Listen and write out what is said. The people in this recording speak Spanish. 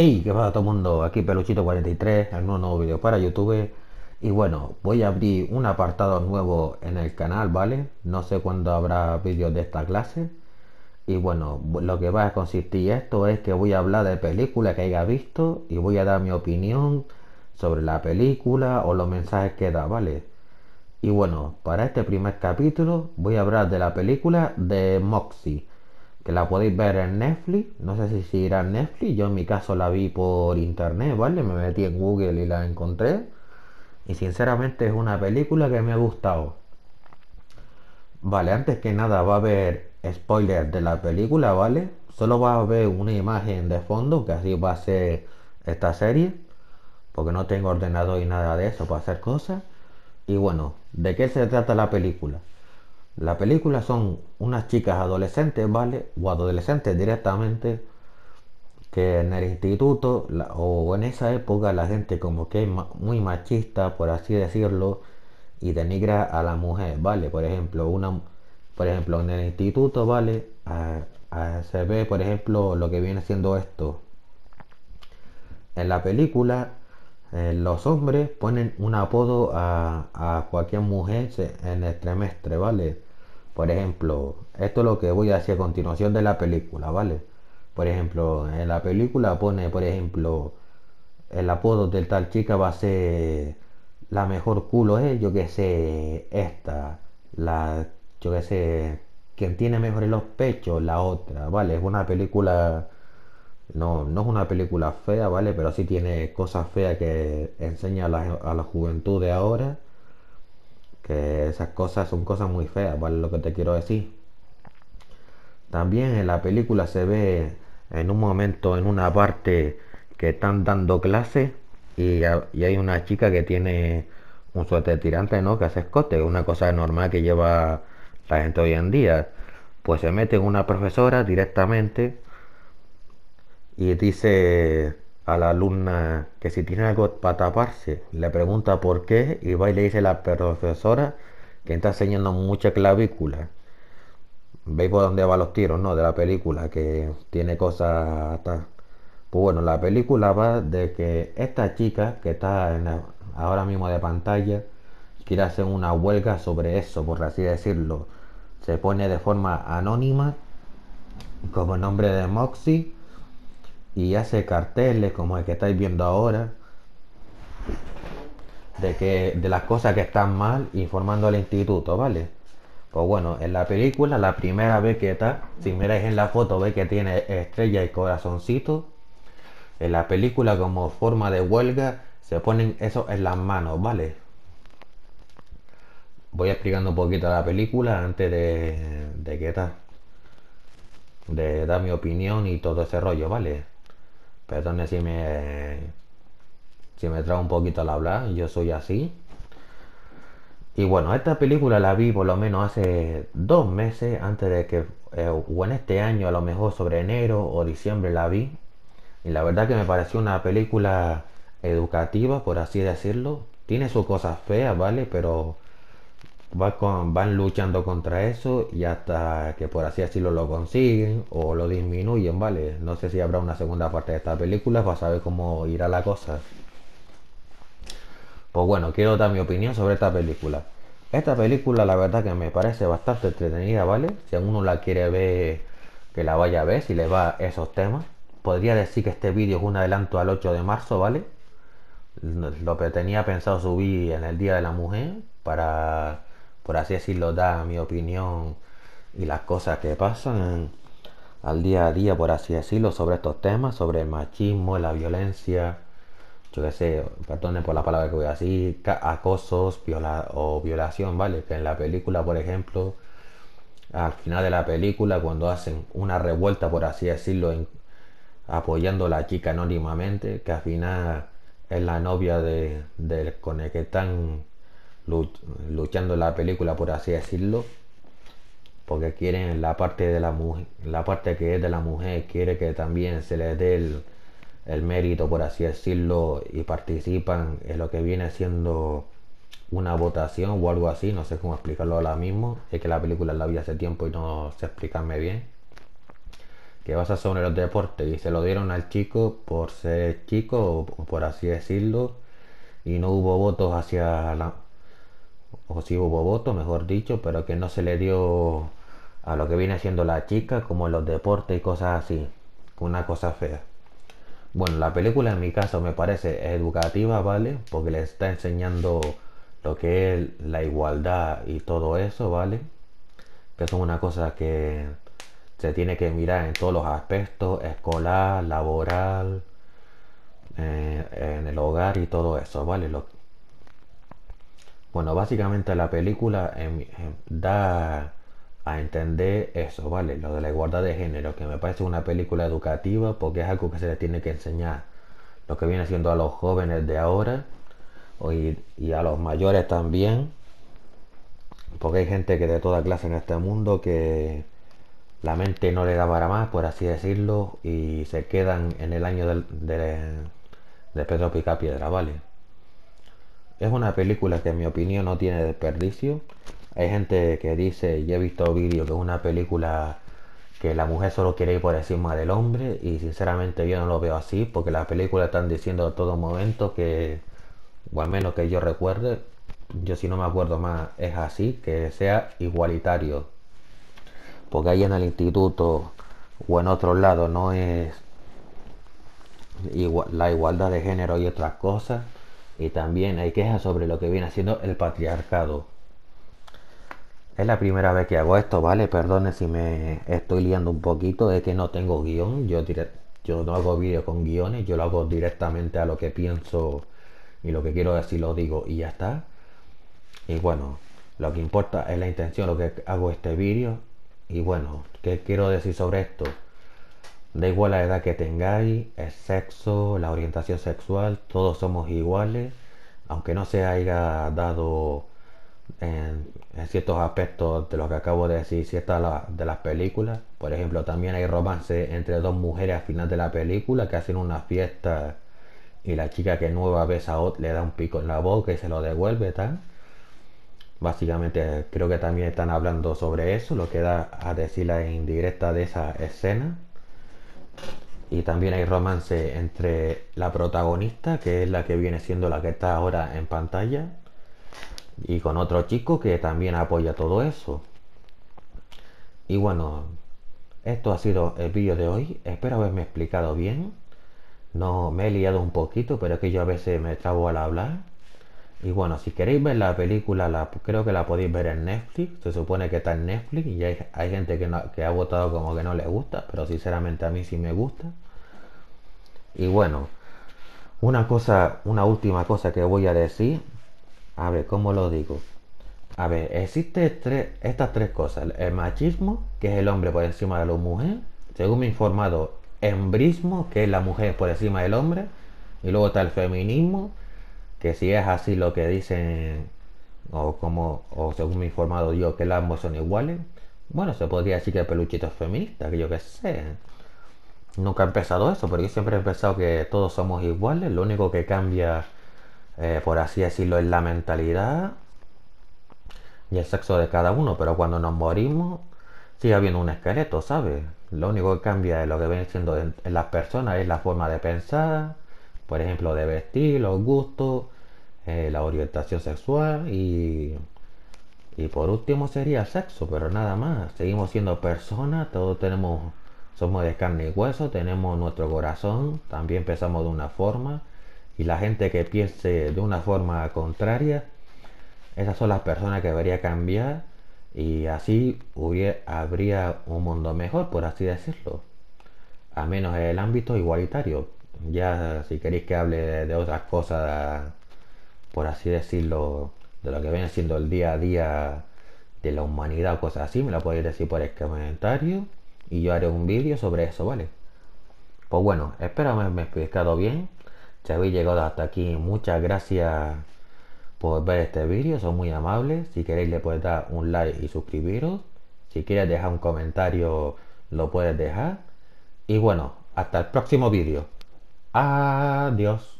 Hey, ¿qué pasa todo el mundo? Aquí Peluchito43, en un nuevo vídeo para YouTube. Y bueno, voy a abrir un apartado nuevo en el canal, ¿vale? No sé cuándo habrá vídeos de esta clase. Y bueno, lo que va a consistir esto es que voy a hablar de películas que haya visto y voy a dar mi opinión sobre la película o los mensajes que da, ¿vale? Y bueno, para este primer capítulo voy a hablar de la película de Moxie que la podéis ver en Netflix. No sé si irá en Netflix. Yo en mi caso la vi por internet, ¿vale? Me metí en Google y la encontré. Y sinceramente es una película que me ha gustado. Vale, antes que nada va a haber spoilers de la película, ¿vale? Solo va a haber una imagen de fondo, que así va a ser esta serie. Porque no tengo ordenador y nada de eso para hacer cosas. Y bueno, ¿de qué se trata la película? La película son unas chicas adolescentes, ¿vale? O adolescentes directamente, que en el instituto o en esa época la gente como que es muy machista, por así decirlo, y denigra a la mujer, ¿vale? Por ejemplo, una, por ejemplo en el instituto, ¿vale? se ve, por ejemplo, lo que viene siendo esto. En la película eh, los hombres ponen un apodo a, a cualquier mujer en el trimestre, ¿vale? Por ejemplo, esto es lo que voy a hacer a continuación de la película, ¿vale? Por ejemplo, en la película pone, por ejemplo, el apodo del tal chica va a ser la mejor culo eh yo que sé, esta, la, yo que sé, quien tiene mejores los pechos, la otra, ¿vale? Es una película, no, no es una película fea, ¿vale? Pero sí tiene cosas feas que enseña a la juventud de ahora que esas cosas son cosas muy feas, ¿vale? Lo que te quiero decir. También en la película se ve en un momento, en una parte que están dando clase y, hay una chica que tiene un suéter tirante, ¿no? Que hace escote, una cosa normal que lleva la gente hoy en día. Pues se mete en una profesora directamente y dice a la alumna que si tiene algo para taparse, le pregunta por qué y va y le dice la profesora que está enseñando mucha clavícula. ¿Veis por dónde van los tiros, no? De la película, que tiene cosas... hasta... Pues bueno, la película va de que esta chica que está ahora mismo de pantalla quiere hacer una huelga sobre eso, por así decirlo. Se pone de forma anónima como nombre de Moxie y hace carteles como el que estáis viendo ahora de que de las cosas que están mal informando al instituto, ¿vale? Pues bueno, en la película la primera vez que está, si miráis en la foto ve que tiene estrella y corazoncito. En la película como forma de huelga se ponen eso en las manos, ¿vale? Voy explicando un poquito la película antes de, de que está. De dar mi opinión y todo ese rollo, ¿vale? Perdone si me, si me trago un poquito al hablar, yo soy así. Y bueno, esta película la vi por lo menos hace dos meses antes de que, eh, o en este año, a lo mejor sobre enero o diciembre la vi. Y la verdad que me pareció una película educativa, por así decirlo. Tiene sus cosas feas, ¿vale? Pero van luchando contra eso y hasta que por así decirlo lo consiguen o lo disminuyen, ¿vale? No sé si habrá una segunda parte de esta película para saber cómo irá la cosa. Pues bueno, quiero dar mi opinión sobre esta película. Esta película la verdad que me parece bastante entretenida, ¿vale? Si alguno la quiere ver, que la vaya a ver, si le va esos temas. Podría decir que este vídeo es un adelanto al 8 de marzo, ¿vale? Lo que tenía pensado subir en el Día de la Mujer para por así decirlo, da mi opinión y las cosas que pasan al día a día, por así decirlo, sobre estos temas, sobre el machismo, la violencia, yo qué sé, perdone por la palabra que voy a decir, acosos o violación, ¿vale? Que en la película, por ejemplo, al final de la película, cuando hacen una revuelta, por así decirlo, apoyando a la chica anónimamente, que al final es la novia de, del están luchando la película, por así decirlo, porque quieren la parte de la mujer, la parte que es de la mujer, quiere que también se les dé el, mérito, por así decirlo, y participan en lo que viene siendo una votación o algo así, no sé cómo explicarlo ahora mismo, es que la película la vi hace tiempo y no sé explicarme bien, que ser sobre los deportes y se lo dieron al chico por ser chico, por así decirlo, y no hubo votos hacia la, o si hubo voto, mejor dicho, pero que no se le dio a lo que viene haciendo la chica, como los deportes y cosas así. Una cosa fea. Bueno, la película en mi caso me parece educativa, ¿vale? Porque le está enseñando lo que es la igualdad y todo eso, ¿vale? Que son una cosa que se tiene que mirar en todos los aspectos, escolar, laboral, eh, en el hogar y todo eso, ¿vale? Bueno, básicamente la película em, em, da a entender eso, ¿vale? Lo de la igualdad de género, que me parece una película educativa porque es algo que se le tiene que enseñar. Lo que viene siendo a los jóvenes de ahora y, a los mayores también. Porque hay gente que de toda clase en este mundo que la mente no le da para más, por así decirlo, y se quedan en el año de Pedro Picapiedra, ¿vale? Es una película que en mi opinión no tiene desperdicio. Hay gente que dice, yo he visto vídeos que es una película que la mujer solo quiere ir por encima del hombre y sinceramente yo no lo veo así porque las películas están diciendo a todo momento que, o al menos que yo recuerde, yo si no me acuerdo más, es así, que sea igualitario. Porque ahí en el instituto o en otro lado no es la igualdad de género y otras cosas y también hay quejas sobre lo que viene haciendo el patriarcado. Es la primera vez que hago esto, ¿vale? Perdone si me estoy liando un poquito, es que no tengo guión, yo, yo no hago vídeos con guiones, yo lo hago directamente a lo que pienso y lo que quiero decir lo digo y ya está. Y bueno, lo que importa es la intención, lo que hago este vídeo. Y bueno, ¿qué quiero decir sobre esto? Da igual la edad que tengáis, el sexo, la orientación sexual, todos somos iguales, aunque no se haya dado en, ciertos aspectos de lo que acabo de decir, ciertas de las películas. Por ejemplo, también hay romance entre dos mujeres al final de la película que hacen una fiesta y la chica que nueva vez a otra le da un pico en la boca y se lo devuelve, tal. Básicamente creo que también están hablando sobre eso, lo que da a decir la indirecta de esa escena. Y también hay romance entre la protagonista, que es la que viene siendo la que está ahora en pantalla, y con otro chico que también apoya todo eso. Y bueno, esto ha sido el vídeo de hoy. Espero haberme explicado bien. No, me he liado un poquito, pero es que yo a veces me trabo al hablar. Y bueno, si queréis ver la película, la, creo que la podéis ver en Netflix. Se supone que está en Netflix y hay, hay gente que, ha votado como que no le gusta, pero sinceramente a mí sí me gusta. Y bueno, una cosa, una última cosa que voy a decir. A ver, ¿cómo lo digo? A ver, existen tres, estas tres cosas. El machismo, que es el hombre por encima de la mujer. Según me he informado, embrismo, que es la mujer por encima del hombre. Y luego está el feminismo, que si es así lo que dicen o como o según me he informado yo que las ambos son iguales, bueno, se podría decir que el peluchito es feminista, que yo qué sé. Nunca he empezado eso, porque yo siempre he pensado que todos somos iguales, lo único que cambia, eh, por así decirlo, es la mentalidad y el sexo de cada uno, pero cuando nos morimos sigue habiendo un esqueleto, ¿sabes? Lo único que cambia es lo que viene siendo en, en las personas es la forma de pensar, por ejemplo, de vestir, los gustos, eh, la orientación sexual y, y por último sería sexo, pero nada más. Seguimos siendo personas, todos tenemos, somos de carne y hueso, tenemos nuestro corazón, también pensamos de una forma y la gente que piense de una forma contraria, esas son las personas que debería cambiar y así habría un mundo mejor, por así decirlo. A menos en el ámbito igualitario, ya si queréis que hable de, otras cosas, por así decirlo, de lo que viene siendo el día a día de la humanidad o cosas así, me lo podéis decir por el comentario y yo haré un vídeo sobre eso, ¿vale? Pues bueno, espero me, explicado bien. Si habéis llegado hasta aquí, muchas gracias por ver este vídeo, son muy amables. Si queréis le podéis dar un like y suscribiros. Si quieres dejar un comentario, lo puedes dejar. Y bueno, hasta el próximo vídeo. Adiós.